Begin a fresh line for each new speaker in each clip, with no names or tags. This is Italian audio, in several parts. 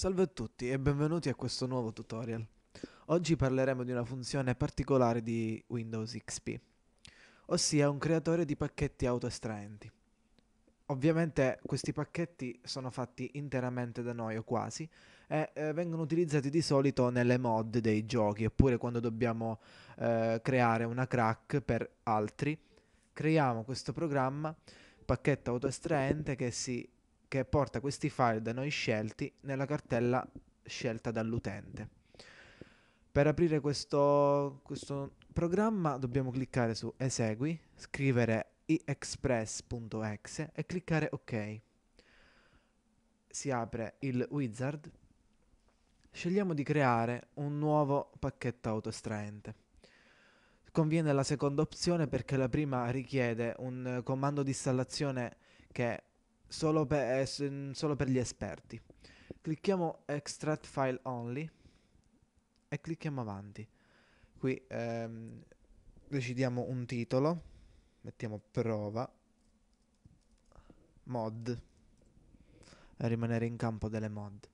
Salve a tutti e benvenuti a questo nuovo tutorial. Oggi parleremo di una funzione particolare di Windows XP, ossia un creatore di pacchetti autoestraenti. Ovviamente questi pacchetti sono fatti interamente da noi o quasi e eh, vengono utilizzati di solito nelle mod dei giochi oppure quando dobbiamo eh, creare una crack per altri. Creiamo questo programma, pacchetto autoestraente, che si che porta questi file da noi scelti nella cartella scelta dall'utente. Per aprire questo, questo programma dobbiamo cliccare su Esegui, scrivere iexpress.exe e cliccare OK. Si apre il wizard. Scegliamo di creare un nuovo pacchetto autoestraente. Conviene la seconda opzione perché la prima richiede un comando di installazione che solo per, eh, solo per gli esperti. Clicchiamo Extract File Only e clicchiamo avanti. Qui ehm, decidiamo un titolo, mettiamo prova, mod, e rimanere in campo delle mod.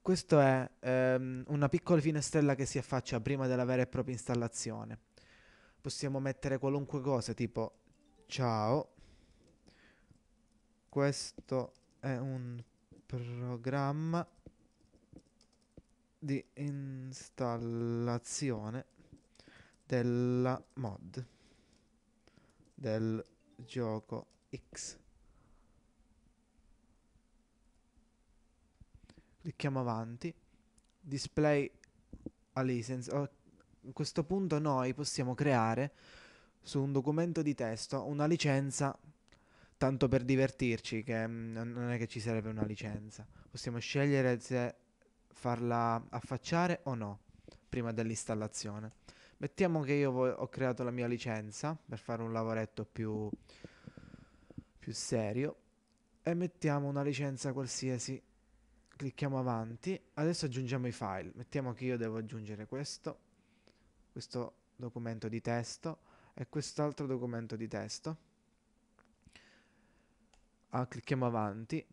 Questa è ehm, una piccola finestrella che si affaccia prima della vera e propria installazione. Possiamo mettere qualunque cosa, tipo ciao, questo è un programma di installazione della mod del gioco X. Clicchiamo avanti. Display a license. a oh, questo punto noi possiamo creare su un documento di testo una licenza tanto per divertirci, che mm, non è che ci serve una licenza. Possiamo scegliere se farla affacciare o no prima dell'installazione. Mettiamo che io ho creato la mia licenza per fare un lavoretto più, più serio e mettiamo una licenza qualsiasi. Clicchiamo avanti, adesso aggiungiamo i file. Mettiamo che io devo aggiungere questo, questo documento di testo e quest'altro documento di testo Ah, clicchiamo avanti.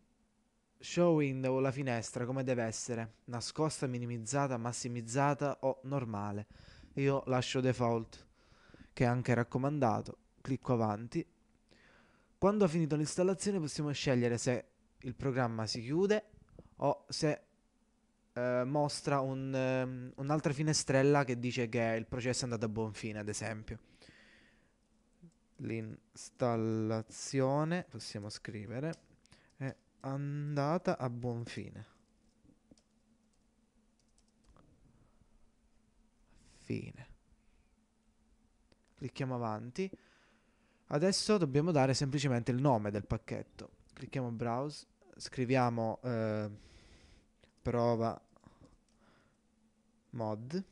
Show window la finestra come deve essere, nascosta, minimizzata, massimizzata o normale. Io lascio default, che è anche raccomandato. Clicco avanti. Quando ho finito l'installazione possiamo scegliere se il programma si chiude o se eh, mostra un, eh, un'altra finestrella che dice che il processo è andato a buon fine, ad esempio l'installazione, possiamo scrivere, è andata a buon fine. Fine. Clicchiamo avanti. Adesso dobbiamo dare semplicemente il nome del pacchetto. Clicchiamo browse, scriviamo eh, prova mod,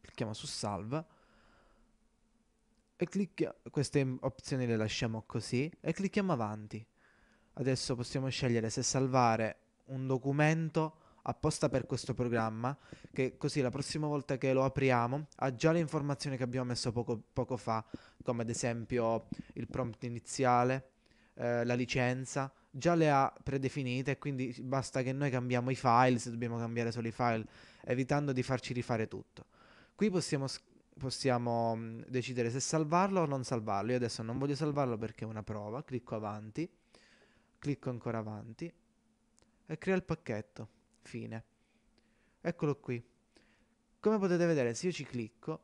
clicchiamo su salva e clicchiamo, queste opzioni le lasciamo così e clicchiamo avanti. Adesso possiamo scegliere se salvare un documento apposta per questo programma che così la prossima volta che lo apriamo ha già le informazioni che abbiamo messo poco, poco fa come ad esempio il prompt iniziale, eh, la licenza, già le ha predefinite quindi basta che noi cambiamo i file se dobbiamo cambiare solo i file evitando di farci rifare tutto. Qui possiamo possiamo mm, decidere se salvarlo o non salvarlo. Io adesso non voglio salvarlo perché è una prova, clicco avanti, clicco ancora avanti e crea il pacchetto. Fine. Eccolo qui. Come potete vedere, se io ci clicco,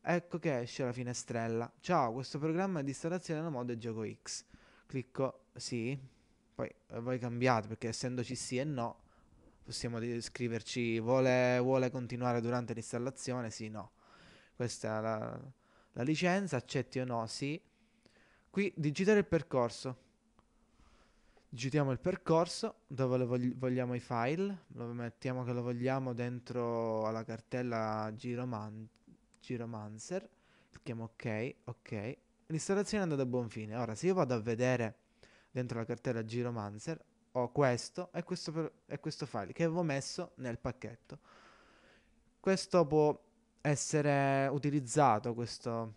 ecco che esce la finestrella. Ciao, questo programma è di installazione nella mod è gioco X. Clicco sì, poi eh, voi cambiate perché essendoci sì e no, possiamo scriverci vuole, vuole continuare durante l'installazione, sì, no questa la, la licenza, accetti o no, sì. Qui digitare il percorso. Digitiamo il percorso dove vogli- vogliamo i file, lo mettiamo che lo vogliamo dentro alla cartella Giroman- Giromancer, clicchiamo ok, ok. L'installazione è andata a buon fine. Ora se io vado a vedere dentro la cartella Giromancer ho questo e questo, per- e questo file che avevo messo nel pacchetto. Questo può essere utilizzato questo,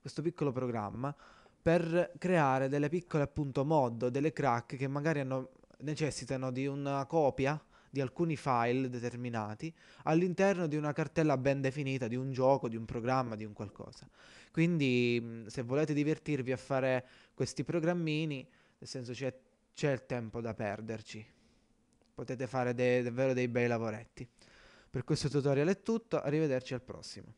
questo piccolo programma per creare delle piccole appunto mod, delle crack che magari hanno, necessitano di una copia di alcuni file determinati all'interno di una cartella ben definita, di un gioco, di un programma, di un qualcosa. Quindi se volete divertirvi a fare questi programmini, nel senso c'è, c'è il tempo da perderci, potete fare de- davvero dei bei lavoretti. Per questo tutorial è tutto, arrivederci al prossimo.